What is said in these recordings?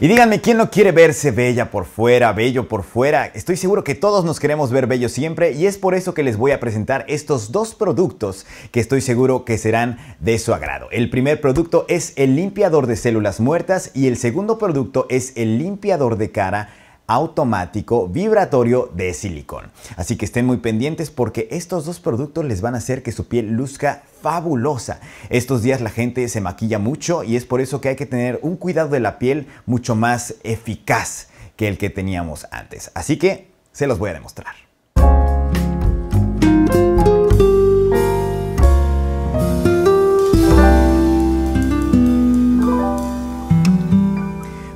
Y díganme, ¿quién no quiere verse bella por fuera, bello por fuera? Estoy seguro que todos nos queremos ver bello siempre y es por eso que les voy a presentar estos dos productos que estoy seguro que serán de su agrado. El primer producto es el limpiador de células muertas y el segundo producto es el limpiador de cara automático vibratorio de silicón. Así que estén muy pendientes porque estos dos productos les van a hacer que su piel luzca fabulosa. Estos días la gente se maquilla mucho y es por eso que hay que tener un cuidado de la piel mucho más eficaz que el que teníamos antes. Así que se los voy a demostrar.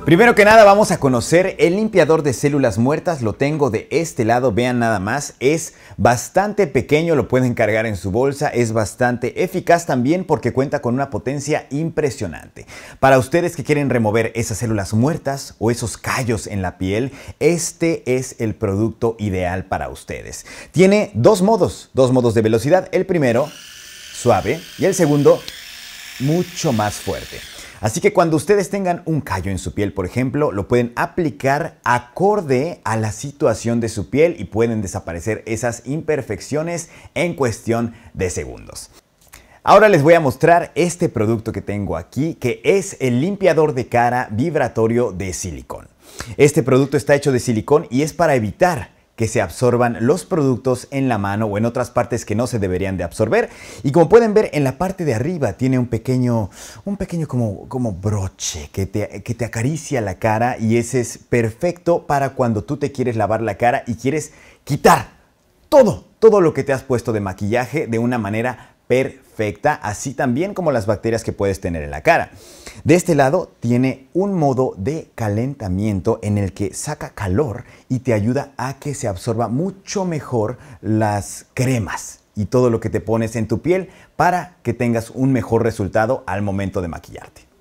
Primero que nada vamos a conocer el limpiador de células muertas, lo tengo de este lado, vean nada más, es bastante pequeño, lo pueden cargar en su bolsa, es bastante eficaz también porque cuenta con una potencia impresionante. Para ustedes que quieren remover esas células muertas o esos callos en la piel, este es el producto ideal para ustedes. Tiene dos modos, dos modos de velocidad, el primero suave y el segundo mucho más fuerte. Así que cuando ustedes tengan un callo en su piel, por ejemplo, lo pueden aplicar acorde a la situación de su piel y pueden desaparecer esas imperfecciones en cuestión de segundos. Ahora les voy a mostrar este producto que tengo aquí, que es el limpiador de cara vibratorio de silicón. Este producto está hecho de silicón y es para evitar que se absorban los productos en la mano o en otras partes que no se deberían de absorber. Y como pueden ver, en la parte de arriba tiene un pequeño, un pequeño como, como broche que te, que te acaricia la cara y ese es perfecto para cuando tú te quieres lavar la cara y quieres quitar todo, todo lo que te has puesto de maquillaje de una manera perfecta así también como las bacterias que puedes tener en la cara. De este lado tiene un modo de calentamiento en el que saca calor y te ayuda a que se absorba mucho mejor las cremas y todo lo que te pones en tu piel para que tengas un mejor resultado al momento de maquillarte.